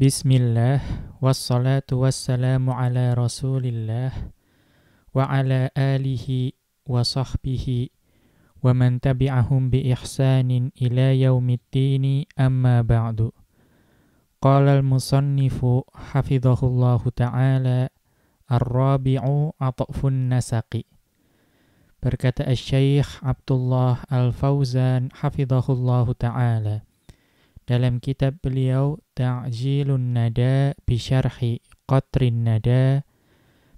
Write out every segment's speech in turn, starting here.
بسم الله والصلاة والسلام على رسول الله وعلى آله وصحبه ومن تبعهم بإحسان إلى يوم الدين أما بعد قال المصنف حفظه الله تعالى الرابع عطف النسق berkata عبد الله الفوزان حفظه الله تعالى dalam kitab beliau Ta'jilun Nada Bisharhi Qatrin Nada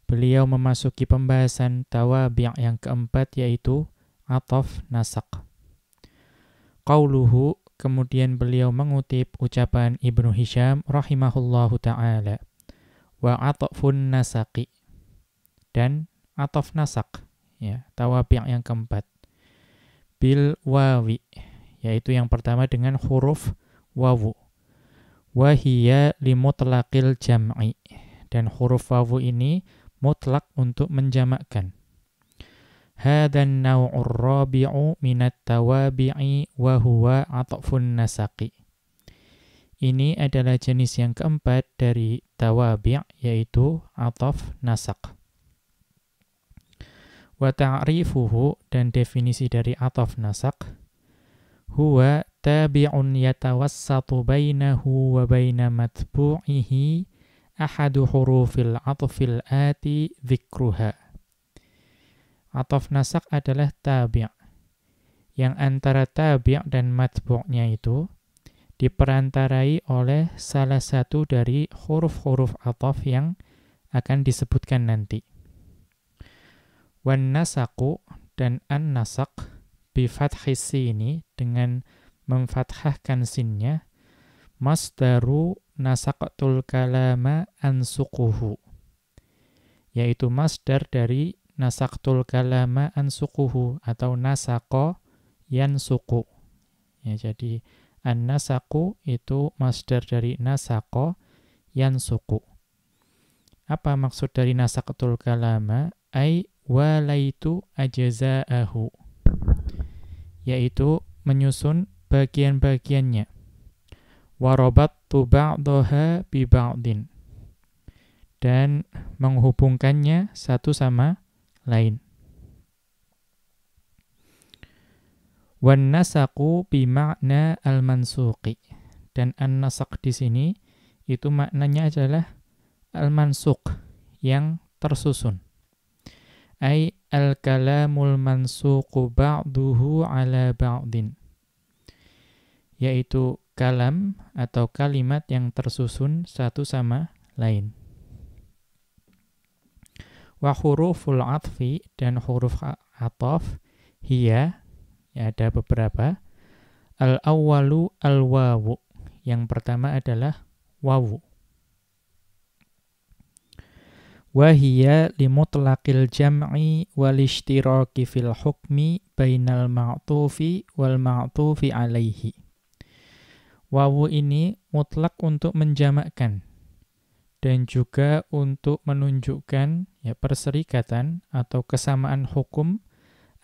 beliau memasuki pembahasan tawabi' yang keempat yaitu ataf nasak. Qauluhu kemudian beliau mengutip ucapan Ibnu Hisham rahimahullahu taala wa atafun nasaki dan ataf nasak ya tawabi' yang keempat bil wawi yaitu yang pertama dengan huruf wawu. Wahia limutlaqil jam'i. Dan huruf wawu ini mutlak untuk menjamakkan. Hadan naw'ur rabi'u minat tawabi'i wa huwa atfun nasaqi. Ini adalah jenis yang keempat dari tawabi' yaitu ataf nasaq. Wa ta'rifuhu dan definisi dari ataf nasaq huwa tabi'un yatawassatu bainahu wa baina matbu'ihi ahadu hurufil atfil ati dzikruha. Ataf nasak adalah tabi' yang antara tabi' dan matbu'nya itu diperantarai oleh salah satu dari huruf-huruf ataf yang akan disebutkan nanti. Wan nasaku dan an nasak bifathhi ini dengan memfathahkan sinnya masdaru nasaqatul kalama ansuquhu yaitu masdar dari nasaqatul kalama ansuquhu atau nasaqo yansuqu ya jadi an-nasaqu itu masdar dari nasaqo yansuqu apa maksud dari nasaqatul kalama ai walaitu ajzaahu yaitu menyusun bagian-bagiannya. Warobat ba'daha bi Dan menghubungkannya satu sama lain. Wan nasaku al-mansuqi. Dan an-nasak di sini itu maknanya adalah al-mansuq yang tersusun. Ay al-kalamul mansuqu ba'duhu ala ba'din yaitu kalam atau kalimat yang tersusun satu sama lain wa huruful atfi dan huruf ataf hiya ya ada beberapa al awwalu al wawu yang pertama adalah wawu Wahia limutlaqil jam'i wal ishtiraki fil hukmi bainal ma'tufi wal ma'tufi alaihi. Wawu ini mutlak untuk menjamakkan dan juga untuk menunjukkan ya perserikatan atau kesamaan hukum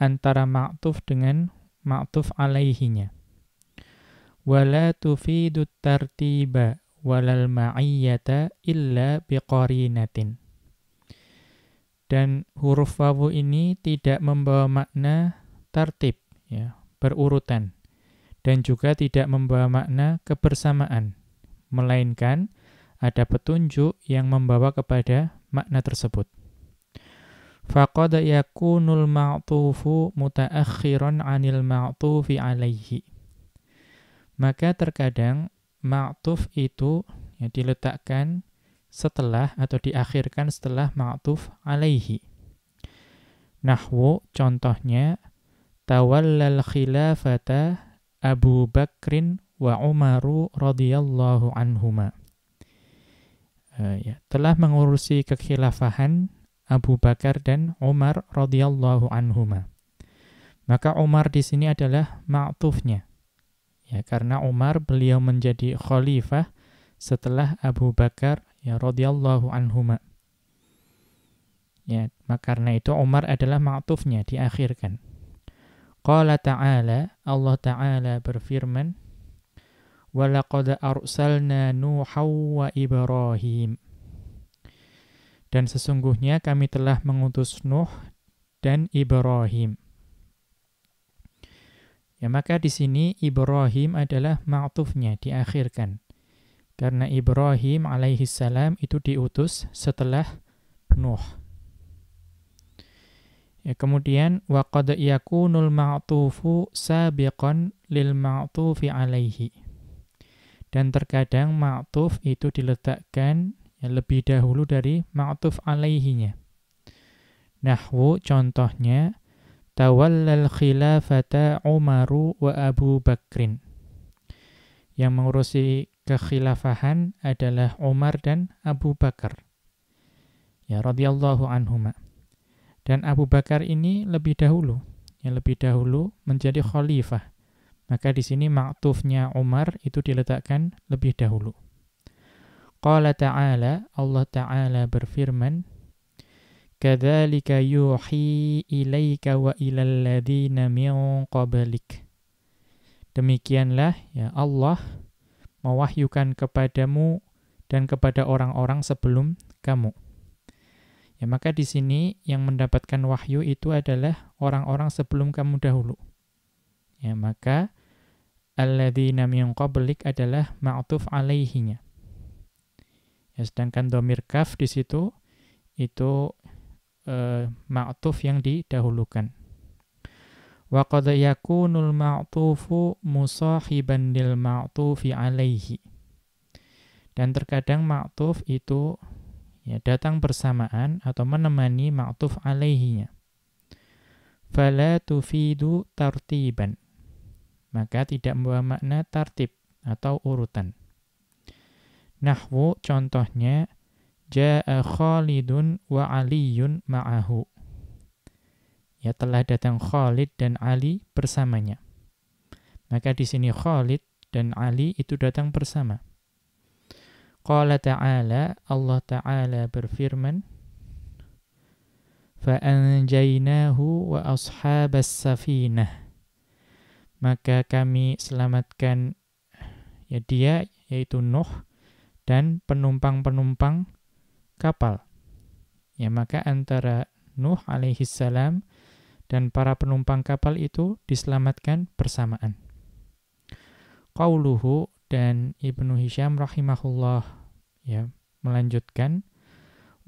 antara ma'tuf dengan ma'tuf alaihinya. Wala tufidu tartiba walal ma'iyyata illa biqarinatin. Dan huruf wawu ini tidak membawa makna tertib, ya, berurutan. Dan juga tidak membawa makna kebersamaan, melainkan ada petunjuk yang membawa kepada makna tersebut. Faqad yakunul ma'tufu mutaakhiran 'anil ma'tufi 'alaihi. Maka terkadang ma'tuf itu ya, diletakkan setelah atau diakhirkan setelah ma'tuf alaihi. Nahwu contohnya tawallal khilafata Abu Bakrin wa Umaru radhiyallahu anhuma. Eh, ya, telah mengurusi kekhilafahan Abu Bakar dan Umar radhiyallahu anhuma. Maka Umar di sini adalah ma'tufnya. Ya, karena Umar beliau menjadi khalifah setelah Abu Bakar ya radhiyallahu anhuma. Ya, maka karena itu Umar adalah ma'tufnya diakhirkan. Qala ta'ala, Allah ta'ala berfirman, "Walaqad arsalna Nuhaw wa Ibrahim." Dan sesungguhnya kami telah mengutus Nuh dan Ibrahim. Ya maka di sini Ibrahim adalah ma'tufnya diakhirkan. Karena Ibrahim alaihi salam itu diutus setelah Nuh. Ya, kemudian qad yakunul ma'tufu sabiqan lil ma'tufi alaihi. Dan terkadang ma'tuf itu diletakkan ya, lebih dahulu dari ma'tuf alaihinya. Nahwu contohnya tawallal khilafata Umaru wa Abu Bakrin. Yang mengurusi kekhilafahan adalah Umar dan Abu Bakar. Ya radhiyallahu anhuma. Dan Abu Bakar ini lebih dahulu, yang lebih dahulu menjadi khalifah. Maka di sini ma'tufnya Umar itu diletakkan lebih dahulu. Qala ta'ala, Allah ta'ala berfirman, Kadzalika yuhi ilaika wa ilal ladina min qablik. Demikianlah ya Allah mewahyukan kepadamu dan kepada orang-orang sebelum kamu. Ya, maka di sini yang mendapatkan wahyu itu adalah orang-orang sebelum kamu dahulu. Ya, maka alladzina min qablik adalah ma'tuf alaihinya. Ya, sedangkan domir kaf di situ itu e, ma'tuf yang didahulukan. Wa qad yakunul ma'tufu musahiban lil ma'tufi alaihi. Dan terkadang ma'tuf itu ya, datang bersamaan atau menemani ma'tuf alaihinya. Fala tufidu tartiban. Maka tidak membawa makna tartib atau urutan. Nahwu contohnya, Ja'a Khalidun wa Aliyun ma'ahu ya telah datang Khalid dan Ali bersamanya. Maka di sini Khalid dan Ali itu datang bersama. Qala ta'ala, Allah ta'ala berfirman, فَأَنْجَيْنَاهُ وَأَصْحَابَ السَّفِينَةِ Maka kami selamatkan ya dia, yaitu Nuh, dan penumpang-penumpang kapal. Ya maka antara Nuh salam dan para penumpang kapal itu diselamatkan bersamaan. Qauluhu dan Ibnu Hisham rahimahullah ya melanjutkan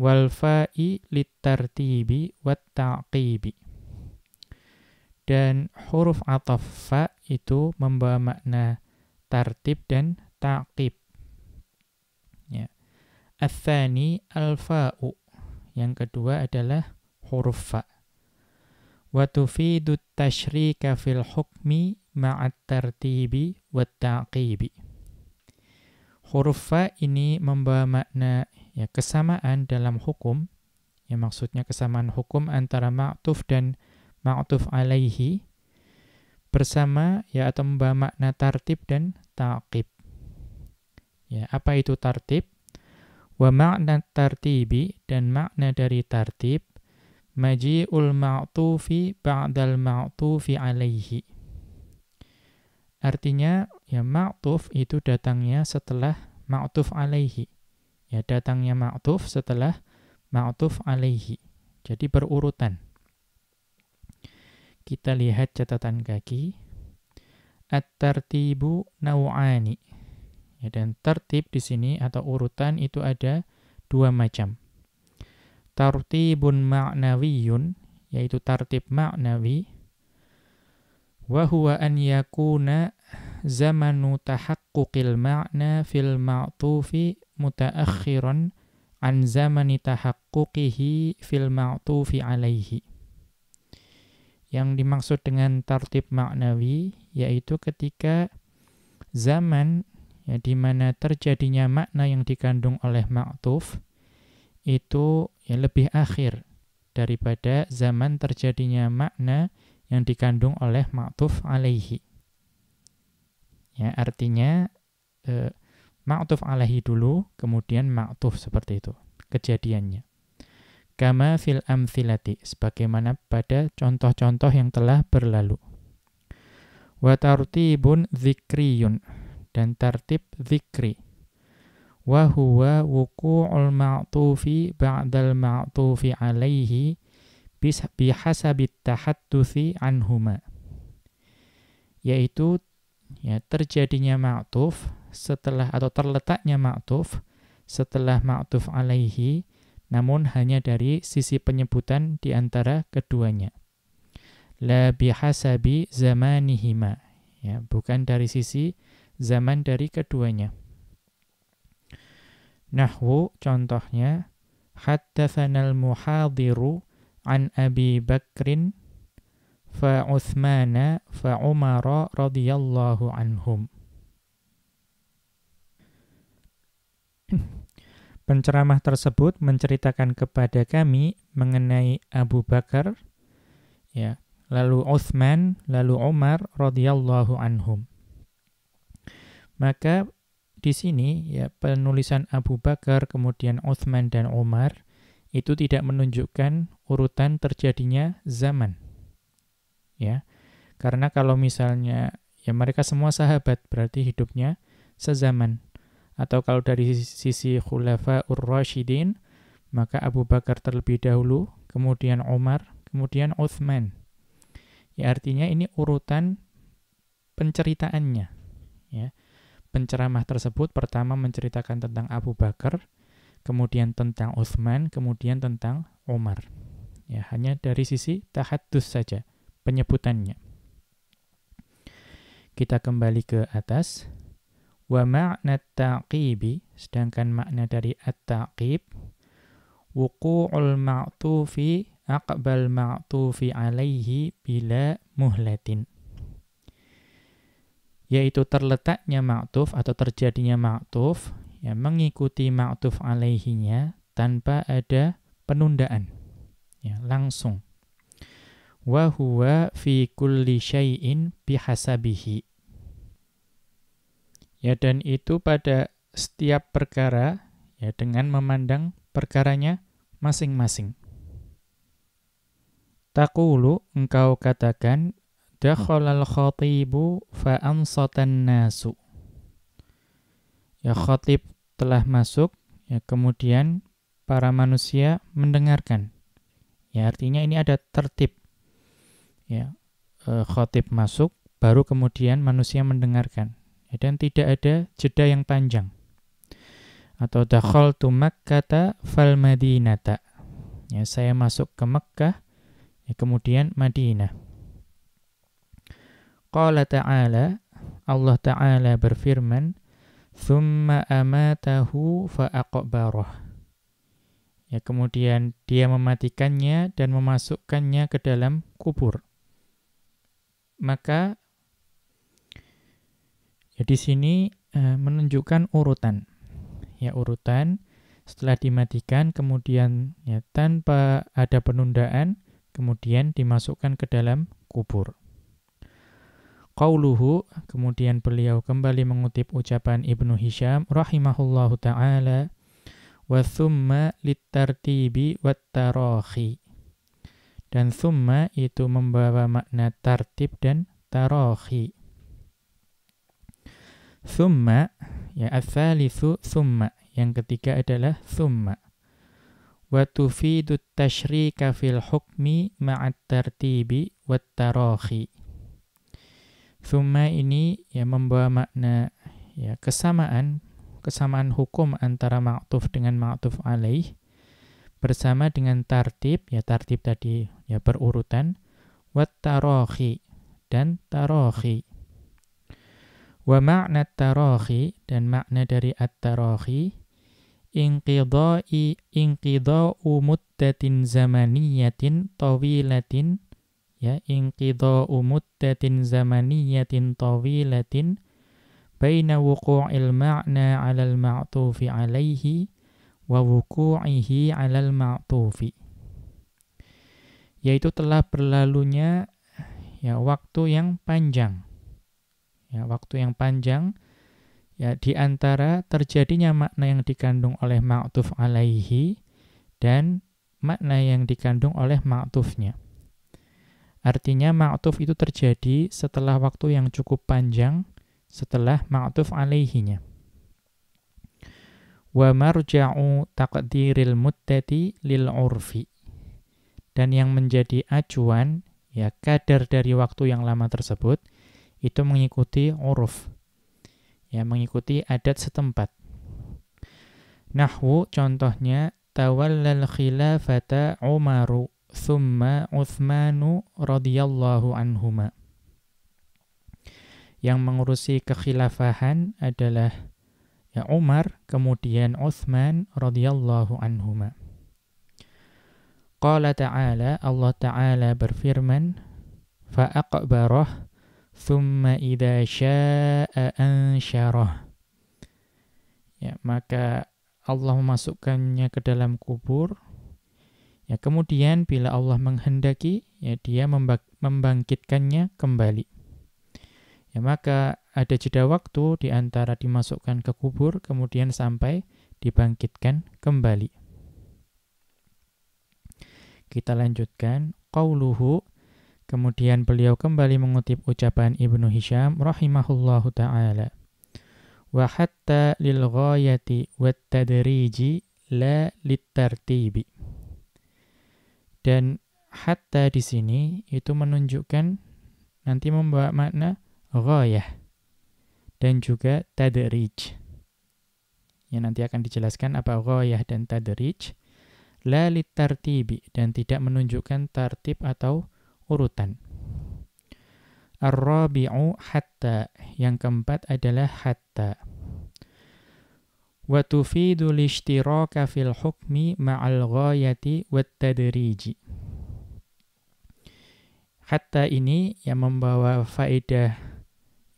wal fa'i litartibi wat ta'qibi. Dan huruf ataf fa itu membawa makna tartib dan ta'qib. Ya. al al-fa'u. Yang kedua adalah huruf fa' wa tufidu tashrika fil hukmi ma'at tartibi wa ta'qibi. Huruf ini membawa makna ya kesamaan dalam hukum, ya maksudnya kesamaan hukum antara ma'tuf dan ma'tuf alaihi bersama ya atau membawa makna tartib dan ta'qib. Ya, apa itu tartib? Wa makna tartibi dan makna dari tartib maji'ul ma'tufi ba'dal ma'tufi alaihi. Artinya ya ma'tuf itu datangnya setelah ma'tuf alaihi. Ya datangnya ma'tuf setelah ma'tuf alaihi. Jadi berurutan. Kita lihat catatan kaki. At-tartibu nau'ani. Ya, dan tertib di sini atau urutan itu ada dua macam tartibun ma'nawiyun yaitu tartib ma'nawi wa huwa an yakuna zamanu tahaqquqil ma'na fil ma'tufi mutaakhiran an zamani tahaqquqihi fil ma'tufi alaihi yang dimaksud dengan tartib maknawi yaitu ketika zaman ya, di mana terjadinya makna yang dikandung oleh ma'tuf itu ya lebih akhir daripada zaman terjadinya makna yang dikandung oleh ma'tuf alaihi. Ya, artinya e, ma'tuf alaihi dulu, kemudian ma'tuf seperti itu kejadiannya. Kama fil amthilati, sebagaimana pada contoh-contoh yang telah berlalu. Watartibun zikriyun, dan tartib zikri wa huwa wuku'ul ma'tufi ba'dal ma'tufi alaihi bihasabit tahaddutsi anhuma yaitu ya terjadinya ma'tuf setelah atau terletaknya ma'tuf setelah ma'tuf alaihi namun hanya dari sisi penyebutan di antara keduanya la bihasabi zamanihima ya bukan dari sisi zaman dari keduanya Nahwu contohnya Hattafanal muhadiru an Abi Bakrin fa Uthmana fa Umara radhiyallahu anhum. Penceramah tersebut menceritakan kepada kami mengenai Abu Bakar, ya, lalu Uthman, lalu Umar radhiyallahu anhum. Maka di sini ya penulisan Abu Bakar kemudian Uthman dan Umar itu tidak menunjukkan urutan terjadinya zaman. Ya. Karena kalau misalnya ya mereka semua sahabat berarti hidupnya sezaman. Atau kalau dari sisi khulafa ur-rasyidin maka Abu Bakar terlebih dahulu, kemudian Umar, kemudian Uthman. Ya artinya ini urutan penceritaannya. Ya penceramah tersebut pertama menceritakan tentang Abu Bakar, kemudian tentang Uthman, kemudian tentang Umar. Ya, hanya dari sisi tahadus saja penyebutannya. Kita kembali ke atas. Wa ma'na taqibi, sedangkan makna dari at-taqib, wuqu'ul ma'tufi aqbal ma'tufi alaihi bila muhlatin yaitu terletaknya ma'tuf atau terjadinya ma'tuf yang mengikuti ma'tuf alaihinya tanpa ada penundaan ya langsung wa huwa fi kulli syai'in bihasabihi ya dan itu pada setiap perkara ya dengan memandang perkaranya masing-masing Takulu engkau katakan Dakhalal khatibu fa ansatan nasu. Ya khatib telah masuk, ya kemudian para manusia mendengarkan. Ya artinya ini ada tertib. Ya e, khatib masuk baru kemudian manusia mendengarkan. Ya, dan tidak ada jeda yang panjang. Atau tu makkata fal Madinata. Ya saya masuk ke Mekkah, ya kemudian Madinah. Qala ta'ala, Allah ta'ala berfirman, Thumma amatahu fa'aqbarah. Ya, kemudian dia mematikannya dan memasukkannya ke dalam kubur. Maka ya di sini e, menunjukkan urutan. Ya, urutan setelah dimatikan kemudian ya tanpa ada penundaan kemudian dimasukkan ke dalam kubur. Qauluhu, kemudian beliau kembali mengutip ucapan Ibnu Hisham rahimahullahu taala wa thumma litartibi wattarahi. Dan thumma itu membawa makna tartib dan tarahi. Thumma ya ats thumma, yang ketiga adalah thumma. Wa tufidu tasyrika fil hukmi ma'at tartibi wattarahi. Thumma ini ya membawa makna ya kesamaan, kesamaan hukum antara ma'tuf dengan ma'tuf alaih bersama dengan tartib, ya tartib tadi ya berurutan wat tarohi dan tarohi. Wa makna tarohi dan makna dari at-tarohi inqidai inqidau muddatin zamaniyatin tawilatin ya inqidha umuddatin zamaniyatin tawilatin baina wuqu'il ma'na 'alal ma'tufi 'alaihi wa wuku'ihi 'alal ma'tufi yaitu telah berlalunya ya waktu yang panjang ya waktu yang panjang ya di antara terjadinya makna yang dikandung oleh ma'tuf alaihi dan makna yang dikandung oleh ma'tufnya Artinya ma'tuf itu terjadi setelah waktu yang cukup panjang setelah ma'tuf alaihinya. Wa marja'u taqdiril muddati lil urfi. Dan yang menjadi acuan ya kadar dari waktu yang lama tersebut itu mengikuti uruf. Ya mengikuti adat setempat. Nahwu contohnya tawallal khilafata Umaru thumma Uthmanu radhiyallahu anhuma. Yang mengurusi kekhilafahan adalah ya Umar, kemudian Uthman radhiyallahu anhuma. Qala ta'ala, Allah ta'ala berfirman, fa'aqbarah, thumma idha sya'a ansyarah. Ya, maka Allah memasukkannya ke dalam kubur, Ya, kemudian bila Allah menghendaki, ya dia membangkitkannya kembali. Ya, maka ada jeda waktu di antara dimasukkan ke kubur kemudian sampai dibangkitkan kembali. Kita lanjutkan qauluhu kemudian beliau kembali mengutip ucapan Ibnu Hisham rahimahullahu taala. Wa hatta lil ghayati wat tadriji la litartibi. Dan hatta di sini itu menunjukkan nanti membawa makna ghayah dan juga tadrij. yang nanti akan dijelaskan apa ghayah dan tadrij. La litartibi dan tidak menunjukkan tartib atau urutan. ar hatta yang keempat adalah hatta wa tufidu lishtiraka fil hukmi ma'al ghayati wat tadriji hatta ini yang membawa faedah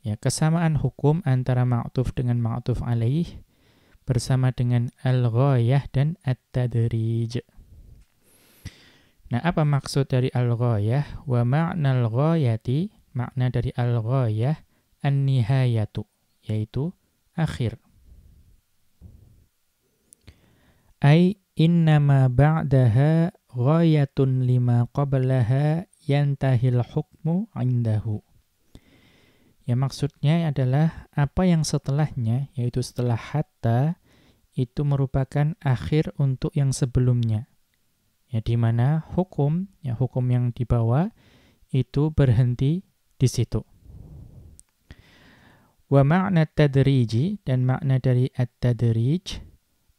ya kesamaan hukum antara ma'tuf dengan ma'tuf alaih bersama dengan al-ghayah dan at-tadrij Nah, apa maksud dari al-ghayah? Wa ma'na al-ghayati, makna dari al-ghayah an-nihayatu, yaitu akhir. Ai innama ba'daha ghayatun lima qablaha yantahil hukmu indahu. Ya maksudnya adalah apa yang setelahnya, yaitu setelah hatta, itu merupakan akhir untuk yang sebelumnya. Ya di mana hukum, ya hukum yang dibawa itu berhenti di situ. Wa makna tadriji dan makna dari at-tadrij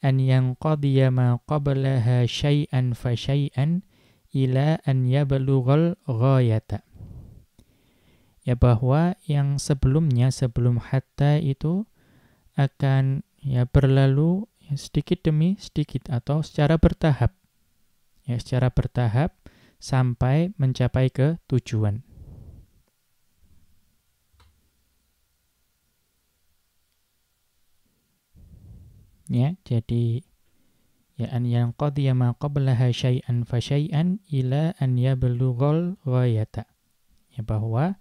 an yanqadiya ma qablaha syai'an fa syai'an ila an yablughal ghayata. Ya bahwa yang sebelumnya sebelum hatta itu akan ya berlalu ya, sedikit demi sedikit atau secara bertahap. Ya secara bertahap sampai mencapai ke tujuan. ya jadi ya an yang qadhiya ma qablaha syai'an fa syai'an ila an yablughal ghayata ya bahwa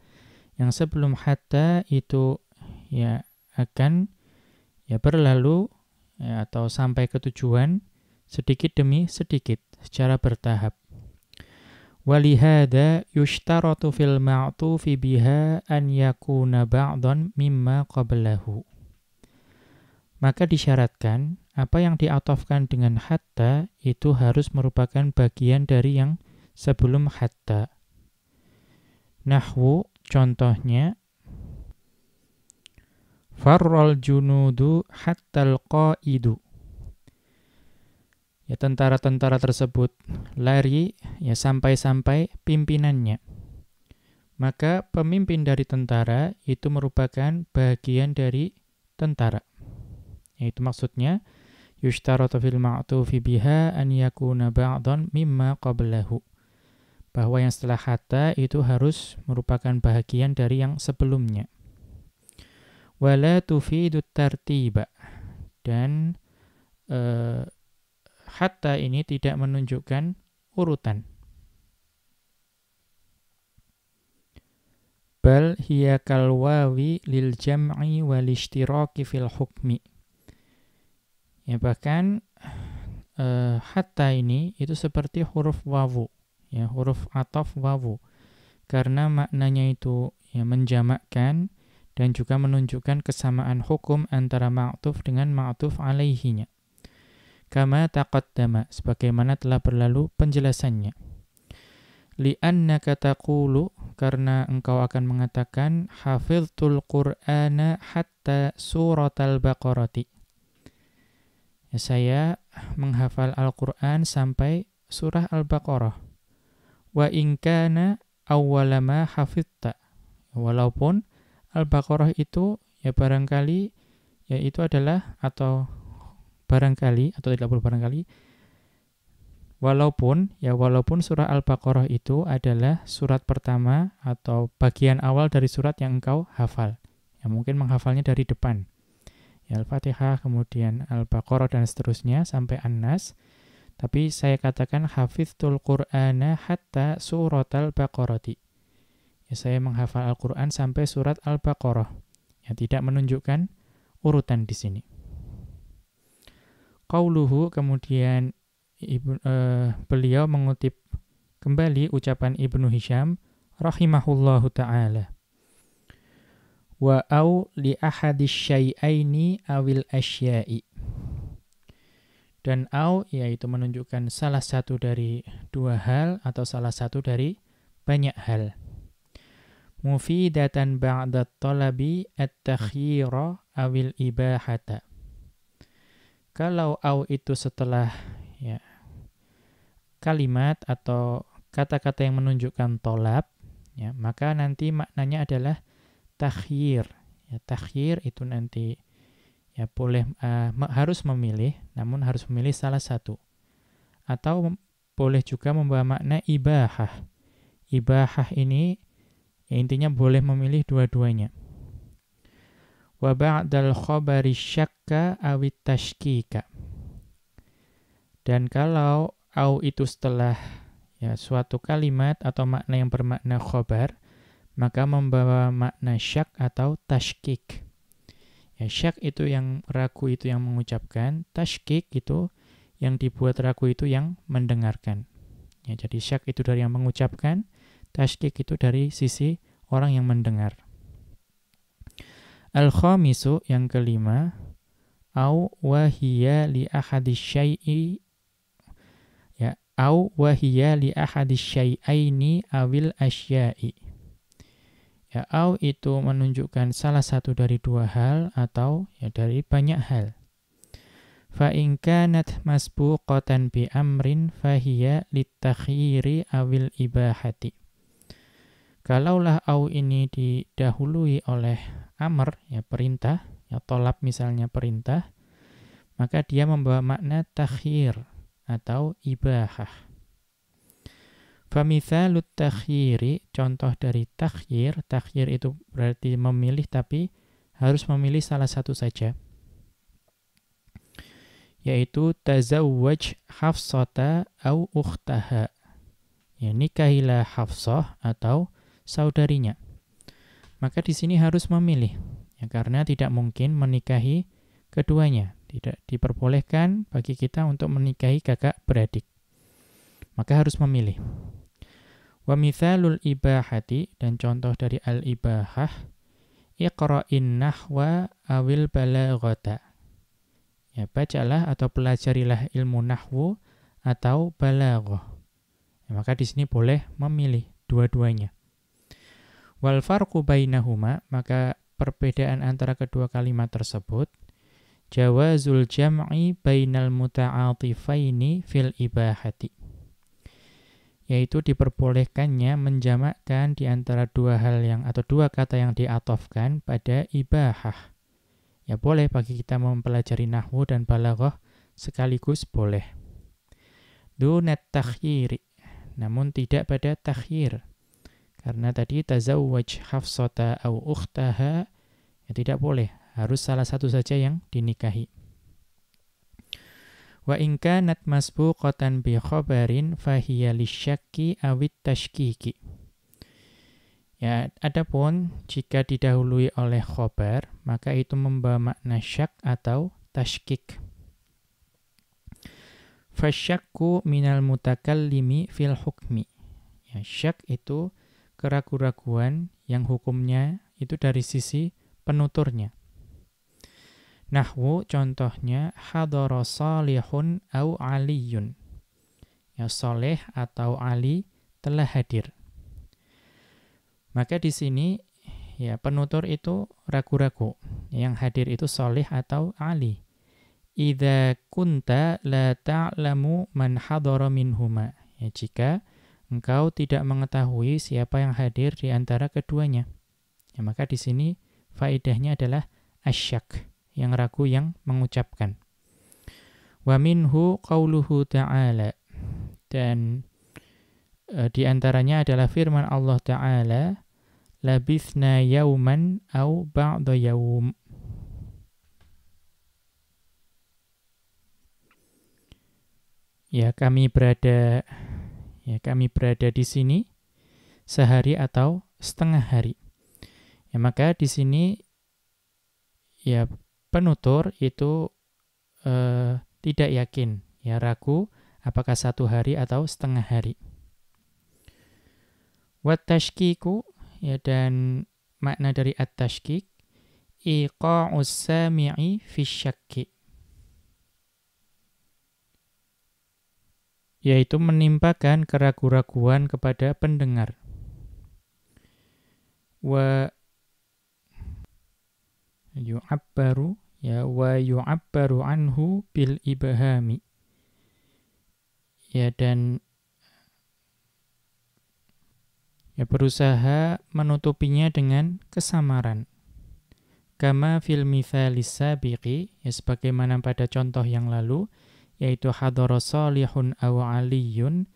yang sebelum hatta itu ya akan ya berlalu ya, atau sampai ke tujuan sedikit demi sedikit secara bertahap Walihada yushtaratu fil ma'tufi biha an yakuna ba'dan mimma qablahu maka disyaratkan apa yang diatofkan dengan hatta itu harus merupakan bagian dari yang sebelum hatta. Nahwu contohnya Farral junudu hattal qaidu. Ya tentara-tentara tersebut lari ya sampai-sampai pimpinannya. Maka pemimpin dari tentara itu merupakan bagian dari tentara. Yaitu maksudnya, yushtaratu fil ma'tufi biha an yakuna ba'dhan mimma qablahu. Bahwa yang setelah hatta itu harus merupakan bahagian dari yang sebelumnya. Wala tufidu tartiba. Dan eh, hatta ini tidak menunjukkan urutan. Bal hiya kalwawi lil jam'i wal ishtiraki fil hukmi. Ya bahkan uh, hatta ini itu seperti huruf wawu, ya huruf atof wawu. Karena maknanya itu ya menjamakkan dan juga menunjukkan kesamaan hukum antara ma'tuf dengan ma'tuf alaihinya. Kama taqaddama, sebagaimana telah berlalu penjelasannya. Li'annaka taqulu, karena engkau akan mengatakan, hafiztul qur'ana hatta suratal baqarati. Ya, saya menghafal Al-Quran sampai surah Al-Baqarah. Wa inkana awwalama hafidta. Walaupun Al-Baqarah itu ya barangkali ya itu adalah atau barangkali atau tidak perlu barangkali walaupun ya walaupun surah Al-Baqarah itu adalah surat pertama atau bagian awal dari surat yang engkau hafal. Ya mungkin menghafalnya dari depan. Al-Fatihah, kemudian Al-Baqarah dan seterusnya sampai An-Nas. Tapi saya katakan hafiztul Qur'ana hatta surat Al-Baqarati. Ya, saya menghafal Al-Qur'an sampai surat Al-Baqarah. Ya, tidak menunjukkan urutan di sini. Qauluhu kemudian Ibn, eh, beliau mengutip kembali ucapan Ibnu Hisham rahimahullahu taala wa au li ahadis syai'aini awil asyai. Dan au yaitu menunjukkan salah satu dari dua hal atau salah satu dari banyak hal. Mufidatan ba'da talabi at takhira awil ibahata. Kalau au itu setelah ya kalimat atau kata-kata yang menunjukkan tolab, ya, maka nanti maknanya adalah takhir. Ya, takhir itu nanti ya boleh uh, harus memilih, namun harus memilih salah satu. Atau boleh juga membawa makna ibahah. Ibahah ini ya intinya boleh memilih dua-duanya. Wa ba'dal khabari syakka awit tashkika. Dan kalau au itu setelah ya suatu kalimat atau makna yang bermakna khobar, maka membawa makna syak atau tashkik. Ya, syak itu yang ragu itu yang mengucapkan, tashkik itu yang dibuat ragu itu yang mendengarkan. Ya, jadi syak itu dari yang mengucapkan, tashkik itu dari sisi orang yang mendengar. Al-khamisu yang kelima, au wahiyya li ahadis syai'i ya au wahiya li ahadis awil asya'i Ya, au itu menunjukkan salah satu dari dua hal atau ya dari banyak hal. Fa in kanat masbuqatan bi amrin fahiya litakhyiri awil ibahati. Kalaulah au ini didahului oleh amr ya perintah, ya tolap misalnya perintah, maka dia membawa makna takhir atau ibahah. Famithalut takhyiri, contoh dari takhyir. Takhyir itu berarti memilih tapi harus memilih salah satu saja. Yaitu tazawwaj hafsata au ukhtaha. Ya, nikahilah hafsah atau saudarinya. Maka di sini harus memilih. Ya, karena tidak mungkin menikahi keduanya. Tidak diperbolehkan bagi kita untuk menikahi kakak beradik. Maka harus memilih. Wa mithalul ibahati dan contoh dari al-ibahah iqra'in nahwa awil balaghata. Ya, bacalah atau pelajarilah ilmu nahwu atau balaghah. Ya, maka di sini boleh memilih dua-duanya. Wal farqu bainahuma, maka perbedaan antara kedua kalimat tersebut jawazul jam'i bainal muta'atifaini fil ibahati yaitu diperbolehkannya menjamakkan di antara dua hal yang atau dua kata yang diatofkan pada ibahah. Ya boleh bagi kita mempelajari nahwu dan balaghah sekaligus boleh. Dunat takhyiri, namun tidak pada takhir Karena tadi tazawwaj hafsata au ukhtaha, ya tidak boleh, harus salah satu saja yang dinikahi. Wa ingkanat masbuqatan bi khabarin fahiya lisyakki awit tashkiki. Ya, adapun jika didahului oleh khobar, maka itu membawa makna syak atau tashkik. Fasyakku minal mutakallimi fil hukmi. Ya, syak itu keraguan-raguan yang hukumnya itu dari sisi penuturnya. Nahwu contohnya hadara salihun au aliyun. Ya soleh atau ali telah hadir. Maka di sini ya penutur itu ragu-ragu. Yang hadir itu soleh atau ali. Idza kunta la ta'lamu man hadara minhuma. Ya jika engkau tidak mengetahui siapa yang hadir di antara keduanya. Ya maka di sini faedahnya adalah asyak yang ragu yang mengucapkan. Wa minhu qauluhu ta'ala. Dan e, di antaranya adalah firman Allah Ta'ala, labithna yauman au ba'da yaum. Ya, kami berada ya kami berada di sini sehari atau setengah hari. Ya, maka di sini ya penutur itu eh, tidak yakin, ya ragu apakah satu hari atau setengah hari. Watashkiku ya dan makna dari at iqa'us sami'i fi syakki yaitu menimpakan keraguan-raguan kepada pendengar. Wa yu'abbaru ya wa yu'abbaru anhu bil ibhami ya dan ya berusaha menutupinya dengan kesamaran kama fil mithalis sabiqi ya sebagaimana pada contoh yang lalu yaitu hadara salihun aw aliyun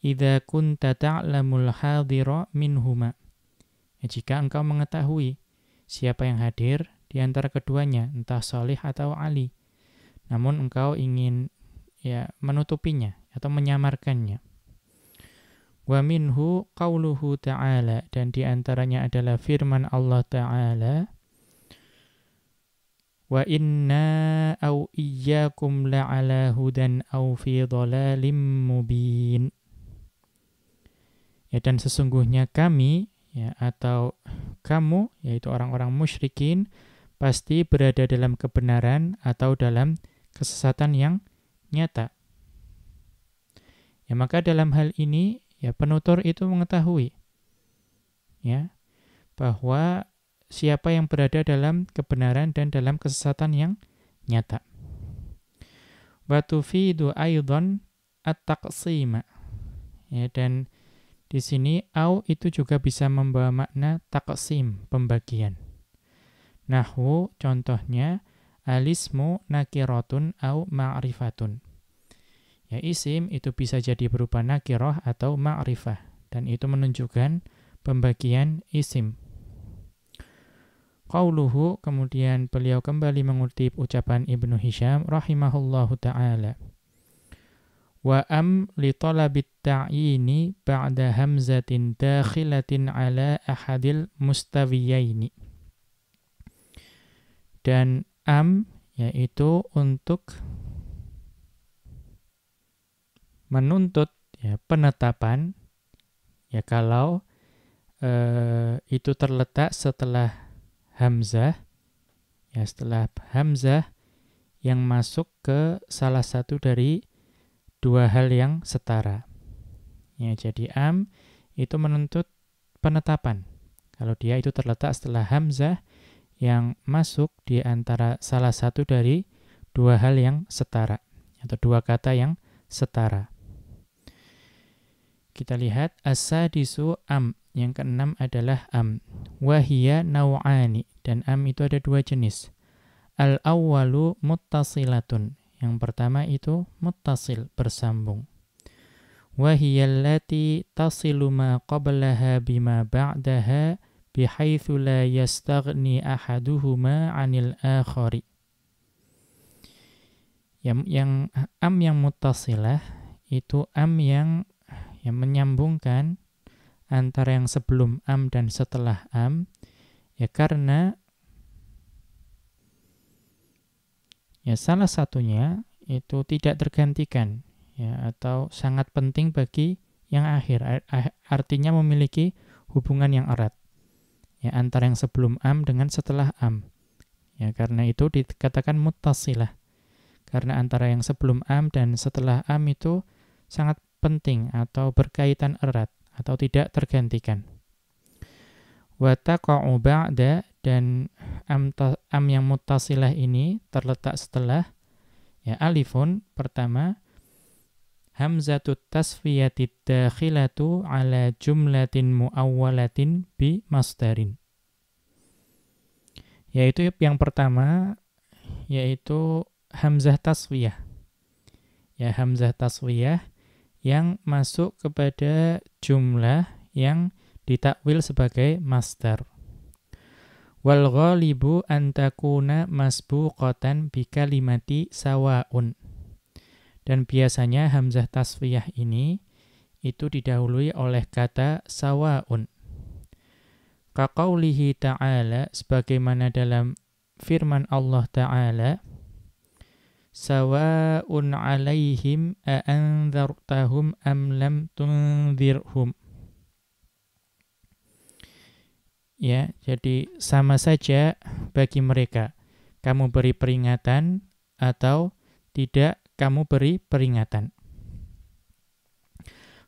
idza kunta ta'lamul hadira minhuma ya, jika engkau mengetahui siapa yang hadir di antara keduanya, entah Salih atau Ali. Namun engkau ingin ya menutupinya atau menyamarkannya. Wa minhu qauluhu ta'ala dan di antaranya adalah firman Allah Ta'ala Wa inna au iyyakum la'ala hudan au fi dhalalim mubin. Ya dan sesungguhnya kami ya atau kamu yaitu orang-orang musyrikin pasti berada dalam kebenaran atau dalam kesesatan yang nyata. Ya, maka dalam hal ini ya penutur itu mengetahui ya bahwa siapa yang berada dalam kebenaran dan dalam kesesatan yang nyata. Wa tufidu aidan at Ya dan di sini au itu juga bisa membawa makna taksim, pembagian. Nahu, contohnya alismu nakirotun au ma'rifatun. Ya isim itu bisa jadi berupa nakiroh atau ma'rifah. Dan itu menunjukkan pembagian isim. Qauluhu, kemudian beliau kembali mengutip ucapan Ibnu Hisham rahimahullahu ta'ala. Wa am li talabit ta'ini ba'da hamzatin dakhilatin ala ahadil mustawiyaini dan am yaitu untuk menuntut ya penetapan ya kalau eh, itu terletak setelah hamzah ya setelah hamzah yang masuk ke salah satu dari dua hal yang setara ya jadi am itu menuntut penetapan kalau dia itu terletak setelah hamzah yang masuk di antara salah satu dari dua hal yang setara atau dua kata yang setara. Kita lihat asadisu am. Yang keenam adalah am. Wahia naw'ani dan am itu ada dua jenis. Al-awwalu mutasilatun Yang pertama itu mutasil bersambung. Wahiyallati tasilu ma qablaha bima ba'daha bihaitsu la yastaghni ahaduhuma 'anil akhari. Yang yang am yang mutasilah itu am yang yang menyambungkan antara yang sebelum am dan setelah am ya karena ya salah satunya itu tidak tergantikan ya atau sangat penting bagi yang akhir artinya memiliki hubungan yang erat ya antara yang sebelum am dengan setelah am ya karena itu dikatakan muttasilah karena antara yang sebelum am dan setelah am itu sangat penting atau berkaitan erat atau tidak tergantikan wa taqa'u ba'da dan am, ta, am yang muttasilah ini terletak setelah ya alifun pertama hamzatut tasfiyati dakhilatu ala jumlatin muawwalatin bi masdarin. Yaitu yang pertama, yaitu hamzah tasfiyah. Ya, hamzah tasfiyah yang masuk kepada jumlah yang ditakwil sebagai master. wal ghalibu antakuna takuna masbuqatan bi kalimati sawaun dan biasanya hamzah tasfiyah ini itu didahului oleh kata sawaun. Kaqaulihi ta'ala sebagaimana dalam firman Allah ta'ala Sawa'un 'alaihim a anzartahum am lam tunzirhum. Ya, jadi sama saja bagi mereka kamu beri peringatan atau tidak kamu beri peringatan.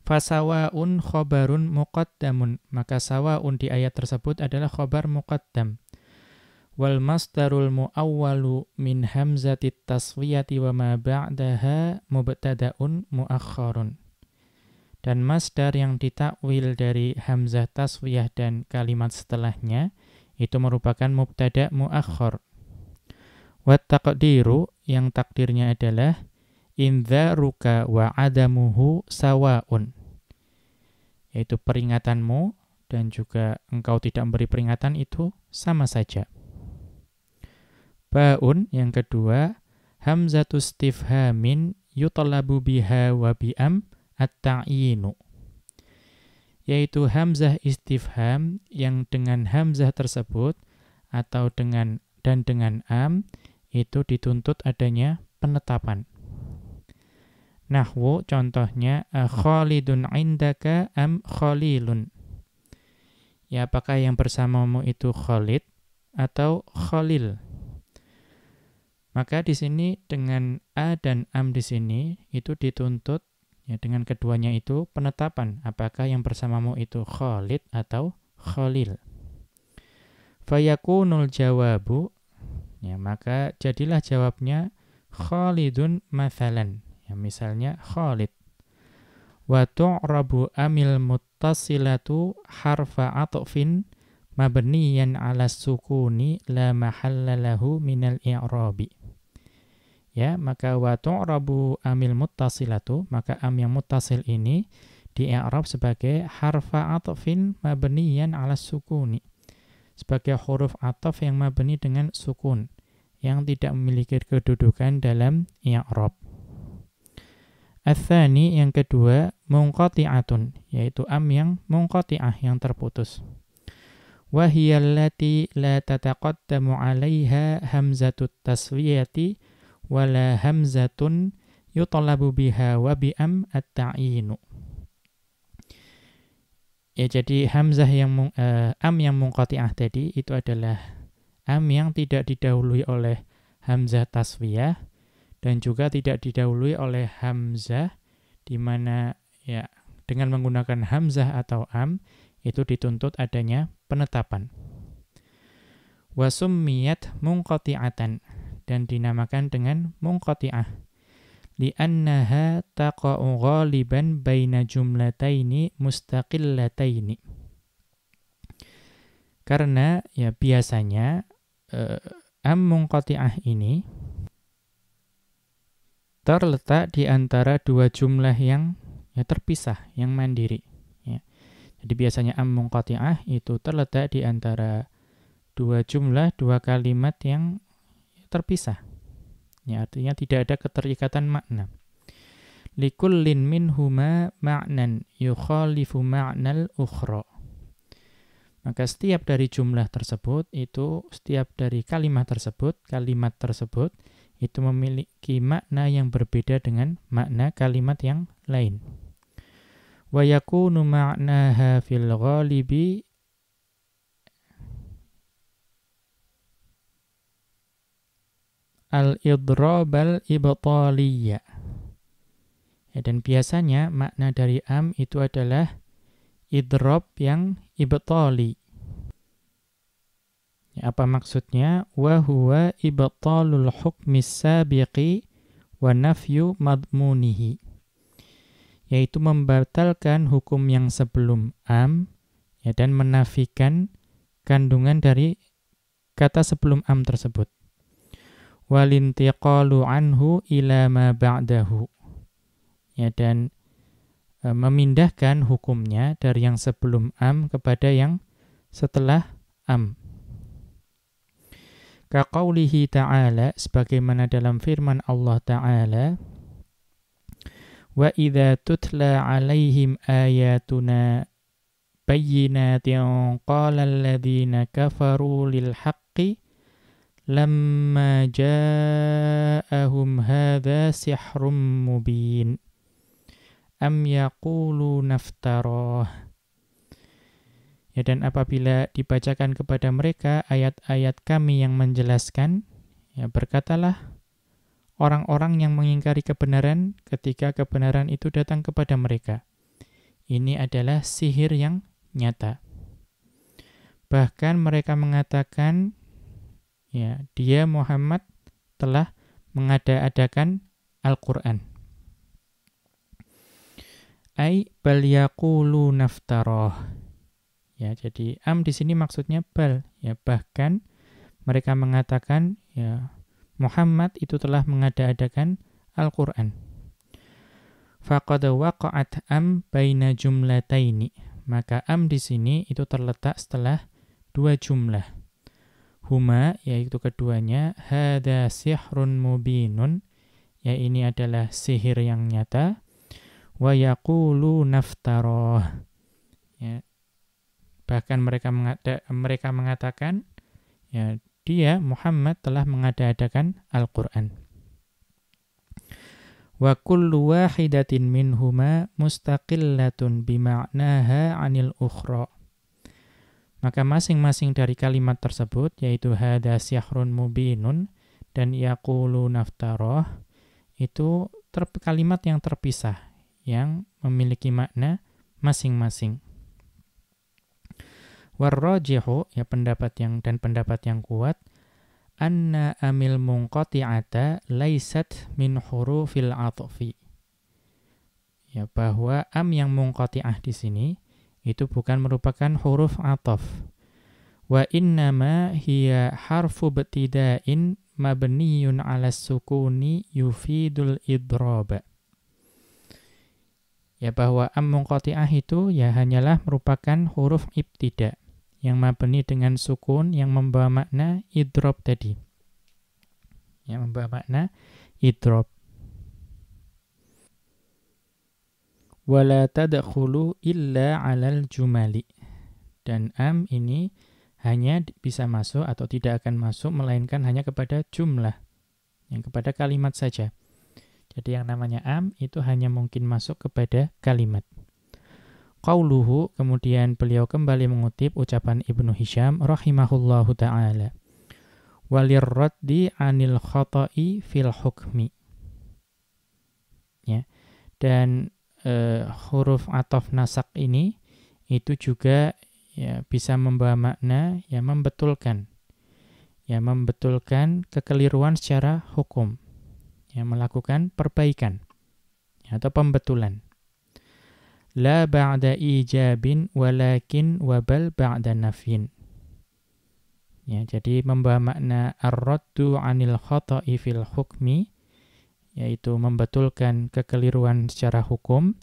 Fasawaun khobarun muqaddamun. Maka sawaun di ayat tersebut adalah khobar muqaddam. Wal masdarul muawwalu min hamzatit taswiyati wa ma ba'daha mubtada'un muakhkharun. Dan masdar yang ditakwil dari hamzah taswiyah dan kalimat setelahnya itu merupakan mubtada' muakhkhar. Wat taqdiru yang takdirnya adalah indzaruka wa adamuhu sawaun yaitu peringatanmu dan juga engkau tidak memberi peringatan itu sama saja. Baun yang kedua, hamzatu istifhamin yutalabu biha wa bi'am at-ta'yinu. Yaitu hamzah istifham yang dengan hamzah tersebut atau dengan dan dengan am itu dituntut adanya penetapan. Nahwu contohnya eh, hmm. Khalidun indaka am Khalilun. Ya apakah yang bersamamu itu kholid atau Khalil? Maka di sini dengan a dan am di sini itu dituntut ya dengan keduanya itu penetapan apakah yang bersamamu itu kholid atau Khalil. Fayakunul jawabu ya maka jadilah jawabnya kholidun mathalan Ya, misalnya Khalid. Wa tu'rabu amil muttasilatu harfa atfin mabniyan ala sukuni la mahalla lahu minal i'rabi. Ya, maka wa tu'rabu amil muttasilatu, maka am yang muttasil ini di i'rab sebagai harfa atfin mabniyan ala sukuni. Sebagai huruf ataf yang mabni dengan sukun yang tidak memiliki kedudukan dalam i'rab. Athani yang kedua atun yaitu am yang ah yang terputus. Wahyalati la la tataqaddamu 'alaiha hamzatut taswiyati wala hamzatun yutalabu biha wa bi am at-ta'inu. Ya jadi hamzah yang uh, am yang ah tadi itu adalah am yang tidak didahului oleh hamzah taswiyah dan juga tidak didahului oleh hamzah di mana ya dengan menggunakan hamzah atau am itu dituntut adanya penetapan. Wasummiyat munqati'atan dan dinamakan dengan mungqati'ah li'annaha taqa'u ghaliban baina jumlataini mustaqillataini. Karena ya biasanya eh, am munqati'ah ini terletak di antara dua jumlah yang ya, terpisah, yang mandiri. Ya. Jadi biasanya ammung ah itu terletak di antara dua jumlah, dua kalimat yang terpisah. Ya, artinya tidak ada keterikatan makna. Likullin minhuma ma'nan yukhalifu ma'nal ukhra. Maka setiap dari jumlah tersebut itu, setiap dari kalimat tersebut, kalimat tersebut, itu memiliki makna yang berbeda dengan makna kalimat yang lain. Wa yakunu ma'naha fil ghalibi al-idrabal ibtaliyya. Ya, dan biasanya makna dari am itu adalah idrob yang ibtali. Apa maksudnya? Wa huwa ibtalul hukmi sabiqi wa nafyu madmunihi. Yaitu membatalkan hukum yang sebelum am ya, dan menafikan kandungan dari kata sebelum am tersebut. Walintiqalu anhu ila ma ba'dahu. Ya, dan e, memindahkan hukumnya dari yang sebelum am kepada yang setelah am. Kaqaulihi ta'ala sebagaimana dalam firman Allah Ta'ala Wa idza tutla 'alaihim ayatuna bayyinatin qala alladhina kafaru lil haqqi lamma ja'ahum hadza sihrun mubin am yaqulu naftarah Ya, dan apabila dibacakan kepada mereka ayat-ayat kami yang menjelaskan, ya berkatalah orang-orang yang mengingkari kebenaran ketika kebenaran itu datang kepada mereka. Ini adalah sihir yang nyata. Bahkan mereka mengatakan, ya, dia Muhammad telah mengada-adakan Al-Quran. Ay bal yakulu naftaroh. Ya, jadi am di sini maksudnya bal, ya bahkan mereka mengatakan ya Muhammad itu telah mengada-adakan Al-Qur'an. Faqad waqa'at am baina jumlataini. Maka am di sini itu terletak setelah dua jumlah. Huma yaitu keduanya hadza sihrun mubinun ya ini adalah sihir yang nyata wa yaqulu naftaroh ya Bahkan mereka mengada, mereka mengatakan ya dia Muhammad telah mengada-adakan Al-Qur'an. Wa kullu wahidatin minhuma mustaqillatun bima'naha 'anil ukhra. Maka masing-masing dari kalimat tersebut yaitu hada syahrun mubinun dan yaqulu naftaroh itu ter, kalimat yang terpisah yang memiliki makna masing-masing. Warrajihu ya pendapat yang dan pendapat yang kuat anna amil munqati'ata laisat min hurufil atfi. Ya bahwa am yang munqati'ah di sini itu bukan merupakan huruf ataf. Wa inna ma hiya harfu ibtida'in mabniyun 'ala sukuni yufidul idrab ya bahwa am munqati'ah itu ya hanyalah merupakan huruf ibtida yang mabni dengan sukun yang membawa makna idrob tadi. Yang membawa makna idrob. Wala tadakhulu illa alal jumali. Dan am ini hanya bisa masuk atau tidak akan masuk melainkan hanya kepada jumlah. Yang kepada kalimat saja. Jadi yang namanya am itu hanya mungkin masuk kepada kalimat. Qauluhu, kemudian beliau kembali mengutip ucapan Ibnu Hisham rahimahullahu ta'ala. Walir anil khata'i fil hukmi. Ya. Dan uh, huruf ataf nasak ini itu juga ya, bisa membawa makna ya membetulkan. Ya, membetulkan kekeliruan secara hukum. Ya, melakukan perbaikan ya, atau pembetulan la ba'da ijabin walakin wabal ba'da nafin. Ya, jadi membawa makna ar-raddu 'anil khata'i fil hukmi yaitu membetulkan kekeliruan secara hukum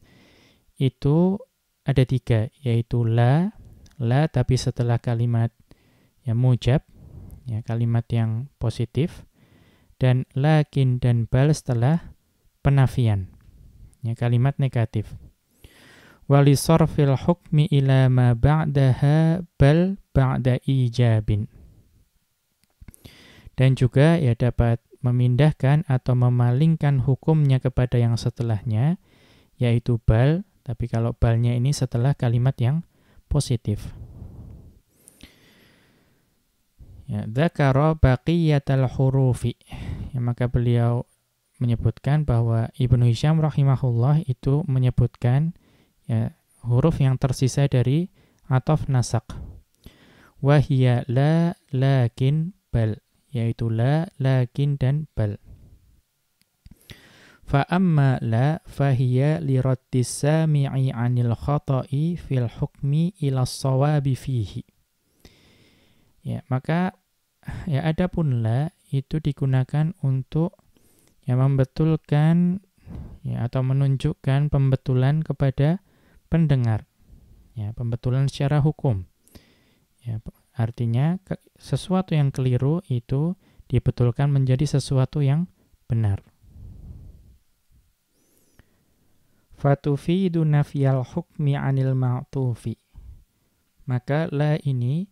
itu ada tiga yaitu la la tapi setelah kalimat ya mujab ya kalimat yang positif dan lakin dan bal setelah penafian ya kalimat negatif walisorfil hukmi ila ma ba'daha bal ba'da ijabin. Dan juga ia dapat memindahkan atau memalingkan hukumnya kepada yang setelahnya, yaitu bal, tapi kalau balnya ini setelah kalimat yang positif. Ya, dzakara baqiyatal hurufi. Ya, maka beliau menyebutkan bahwa Ibnu Hisham rahimahullah itu menyebutkan ya, huruf yang tersisa dari atof nasak. Wahia la, lakin, bal. Yaitu la, lakin, dan bal. Fa'amma la fahiya raddis sami'i anil khata'i fil hukmi ila sawabi fihi. Ya, maka ya adapun la itu digunakan untuk ya membetulkan ya atau menunjukkan pembetulan kepada pendengar. Ya, pembetulan secara hukum. Ya, artinya ke, sesuatu yang keliru itu dibetulkan menjadi sesuatu yang benar. Fatufidu nafiyal hukmi anil ma'tufi. Maka la ini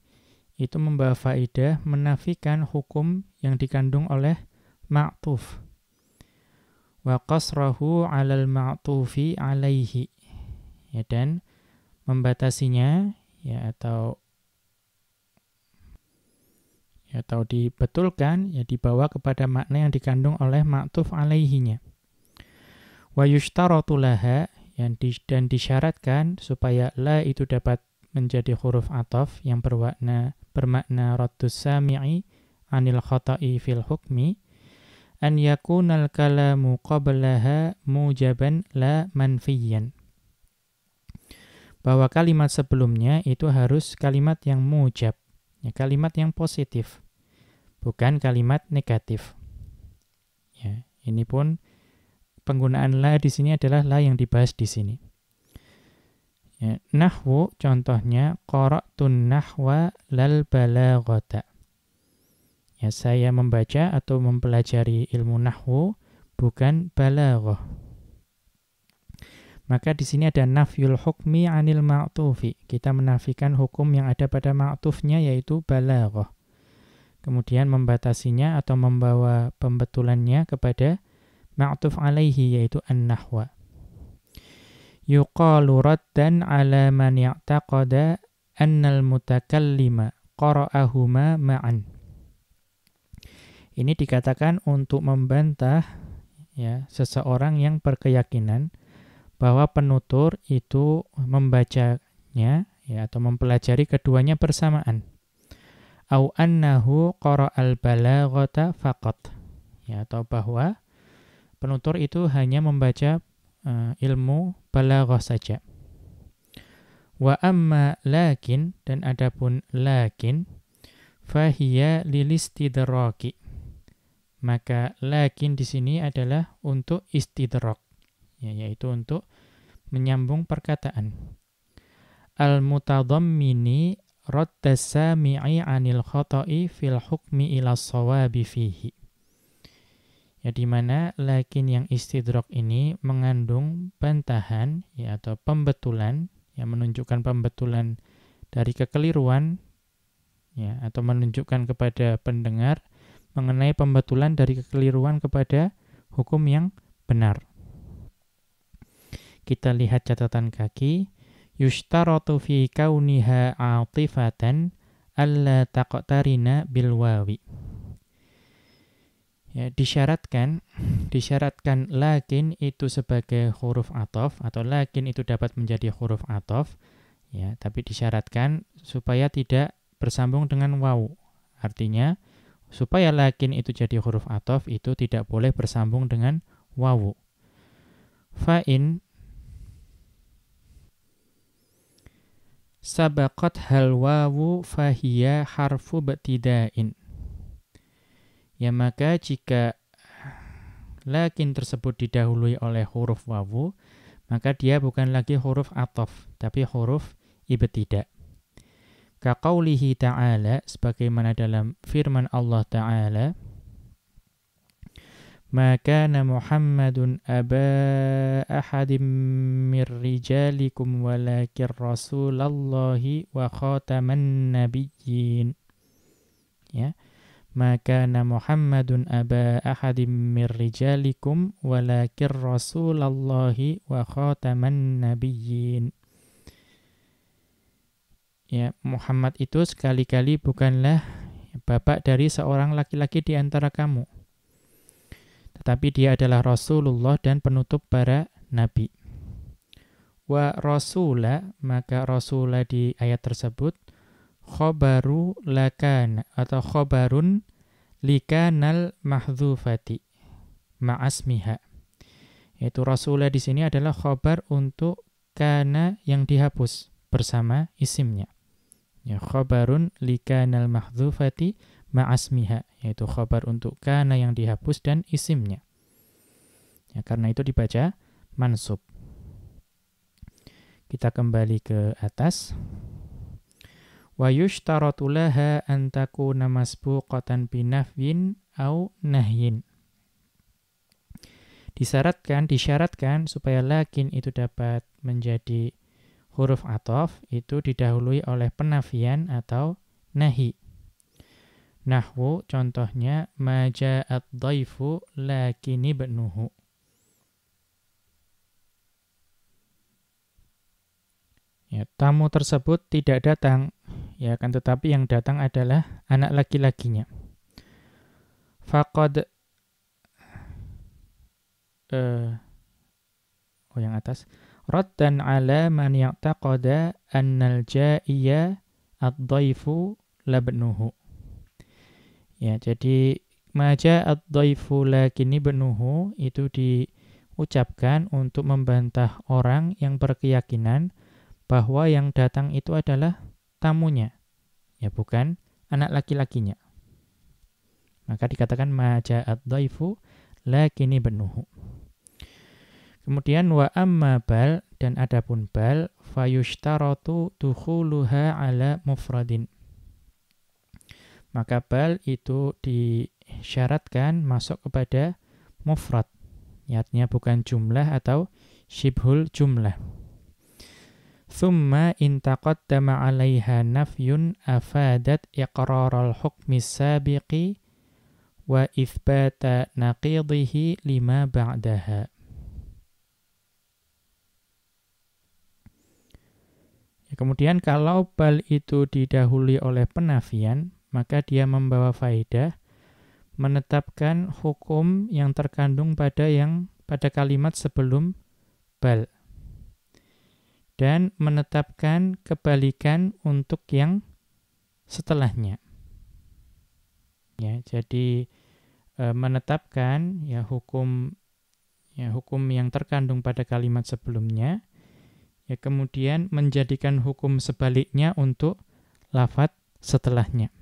itu membawa faidah menafikan hukum yang dikandung oleh ma'tuf. Wa qasrahu alal ma'tufi alaihi ya dan membatasinya ya atau ya, atau dibetulkan ya dibawa kepada makna yang dikandung oleh maktuf alaihinya wa yushtaratu laha yang di, dan disyaratkan supaya la itu dapat menjadi huruf ataf yang berwakna bermakna raddus sami'i anil khata'i fil hukmi an yakunal kalamu qablaha mujaban la manfiyan bahwa kalimat sebelumnya itu harus kalimat yang mujab, ya, kalimat yang positif, bukan kalimat negatif. Ya, ini pun penggunaan la di sini adalah la yang dibahas di sini. Ya, nahwu contohnya qara'tun nahwa lal balaghata. Ya, saya membaca atau mempelajari ilmu nahwu bukan balaghah. Maka di sini ada nafyul hukmi anil ma'tufi. Kita menafikan hukum yang ada pada ma'tufnya yaitu balaghah. Kemudian membatasinya atau membawa pembetulannya kepada ma'tuf alaihi yaitu an-nahwa. Yuqalu raddan ala man ya'taqada annal mutakallima qara'ahuma ma'an. Ini dikatakan untuk membantah ya seseorang yang berkeyakinan bahwa penutur itu membacanya ya atau mempelajari keduanya bersamaan. Au annahu qara'al balaghata faqat. Ya atau bahwa penutur itu hanya membaca uh, ilmu balaghah saja. Wa amma lakin dan adapun lakin fahiya lilistidraki. Maka lakin di sini adalah untuk istidrak, ya, yaitu untuk menyambung perkataan. Al-mutadhammini radda sami'i 'anil khata'i fil hukmi ila sawabi fihi. Ya di mana lakin yang istidrok ini mengandung bantahan ya atau pembetulan yang menunjukkan pembetulan dari kekeliruan ya atau menunjukkan kepada pendengar mengenai pembetulan dari kekeliruan kepada hukum yang benar. Kita lihat catatan kaki. yushtarotu fi kauniha atifatan alla taqtarina bil wawi. Ya, disyaratkan, disyaratkan lakin itu sebagai huruf atof atau lakin itu dapat menjadi huruf atof, ya, tapi disyaratkan supaya tidak bersambung dengan wau. Artinya, supaya lakin itu jadi huruf atof itu tidak boleh bersambung dengan wawu. Fa'in sabakat halwawu fahiya harfu betidain. Ya maka jika lakin tersebut didahului oleh huruf wawu, maka dia bukan lagi huruf atof, tapi huruf ibtidak. Kaqaulihi ta'ala, sebagaimana dalam firman Allah ta'ala, ما كان محمد أبا أحد من رجالكم ولكن رسول الله وخاتم النبيين يا ما كان محمد أبا أحد من رجالكم ولكن رسول الله وخاتم النبيين يا Muhammad itu sekali-kali bukanlah bapak dari seorang laki-laki di antara kamu tetapi dia adalah Rasulullah dan penutup para nabi. Wa rasula, maka rasula di ayat tersebut, khobaru lakan atau khobarun likanal mahdhufati ma'asmiha. Yaitu rasula di sini adalah khobar untuk kana yang dihapus bersama isimnya. Ya khobarun likanal mahdhufati ma'asmiha yaitu khabar untuk kana yang dihapus dan isimnya. Ya, karena itu dibaca mansub. Kita kembali ke atas. Wa yushtaratu laha an takuna masbuqatan binafyin au nahyin. Disyaratkan, disyaratkan supaya lakin itu dapat menjadi huruf ataf itu didahului oleh penafian atau nahi. Nahwu contohnya maja'at dhaifu lakini ibnuhu. Ya, tamu tersebut tidak datang, ya kan tetapi yang datang adalah anak laki-lakinya. Faqad uh, oh yang atas raddan ala man ya'taqada annal ja'iya ad-dhaifu labnuhu. Ya, jadi maja ad-dhaifu lakini benuhu itu diucapkan untuk membantah orang yang berkeyakinan bahwa yang datang itu adalah tamunya. Ya, bukan anak laki-lakinya. Maka dikatakan maja ad-dhaifu lakini benuhu. Kemudian wa amma bal dan adapun bal fayushtaratu dukhuluha ala mufradin maka bal itu disyaratkan masuk kepada mufrad. Niatnya bukan jumlah atau syibhul jumlah. Thumma intaqaddama 'alaiha nafyun afadat iqraral hukmi sabiqi wa ithbata naqidhihi lima ba'daha. Ya, kemudian kalau bal itu didahului oleh penafian, maka dia membawa faedah menetapkan hukum yang terkandung pada yang pada kalimat sebelum bal dan menetapkan kebalikan untuk yang setelahnya. Ya, jadi e, menetapkan ya hukum ya hukum yang terkandung pada kalimat sebelumnya ya kemudian menjadikan hukum sebaliknya untuk lafat setelahnya.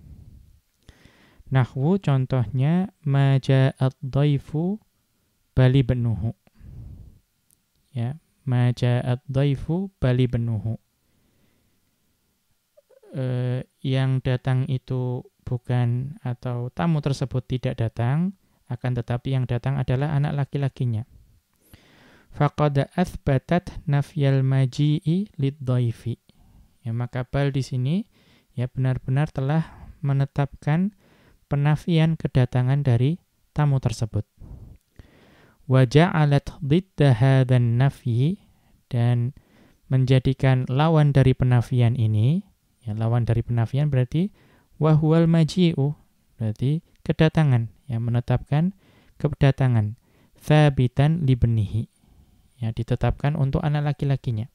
Nahwu contohnya maja'at daifu bali benuhu. Ya, maja'at daifu bali benuhu. E, yang datang itu bukan atau tamu tersebut tidak datang, akan tetapi yang datang adalah anak laki-lakinya. Faqad athbatat nafyal maji'i lidoivi. Ya, maka bal di sini ya benar-benar telah menetapkan penafian kedatangan dari tamu tersebut. Waja'alat diddaha dan nafi dan menjadikan lawan dari penafian ini, ya, lawan dari penafian berarti wahwal maji'u, berarti kedatangan, ya, menetapkan kedatangan. Thabitan libenihi, ya, ditetapkan untuk anak laki-lakinya.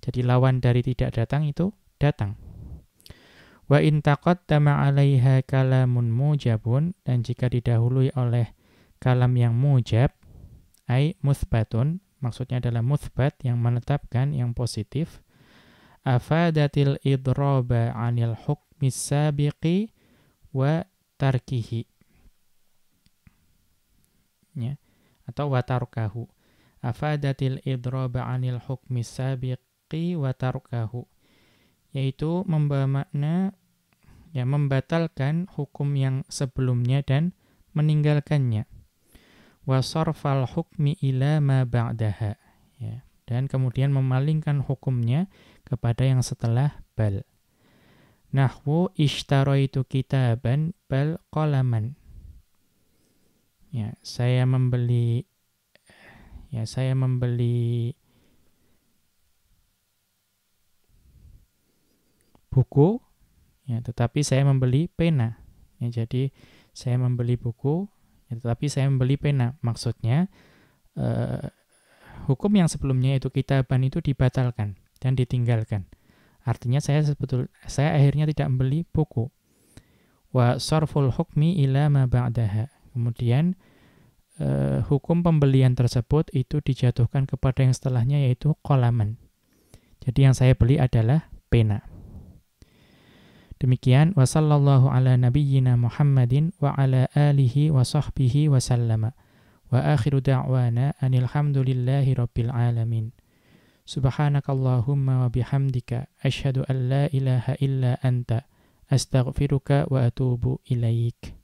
Jadi lawan dari tidak datang itu datang. Wa intaqaddama 'alaiha kalamun mujabun dan jika didahului oleh kalam yang mujab ai musbatun maksudnya adalah musbat yang menetapkan yang positif afadatil idraba 'anil hukmis sabiqi wa tarkihi ya atau wa tarkahu afadatil idraba 'anil hukmis sabiqi wa tarkahu yaitu membawa makna ya membatalkan hukum yang sebelumnya dan meninggalkannya wasarfal hukmi ila ma ba'daha ya dan kemudian memalingkan hukumnya kepada yang setelah bal nahwu ishtaraitu kitaban bal qalaman ya saya membeli ya saya membeli buku Ya, tetapi saya membeli pena. Ya, jadi saya membeli buku, ya, tetapi saya membeli pena. Maksudnya eh, hukum yang sebelumnya itu kitaban itu dibatalkan dan ditinggalkan. Artinya saya sebetul saya akhirnya tidak membeli buku. Wa sarful hukmi ila ma ba'daha. Kemudian eh, hukum pembelian tersebut itu dijatuhkan kepada yang setelahnya yaitu kolaman. Jadi yang saya beli adalah pena. Demikian wa sallallahu ala nabiyyina Muhammadin wa ala alihi wa sahbihi wa sallama. Wa akhiru da'wana anilhamdulillahi rabbil alamin. Subhanakallahumma wa bihamdika ashhadu an la ilaha illa anta astaghfiruka wa atubu ilaik.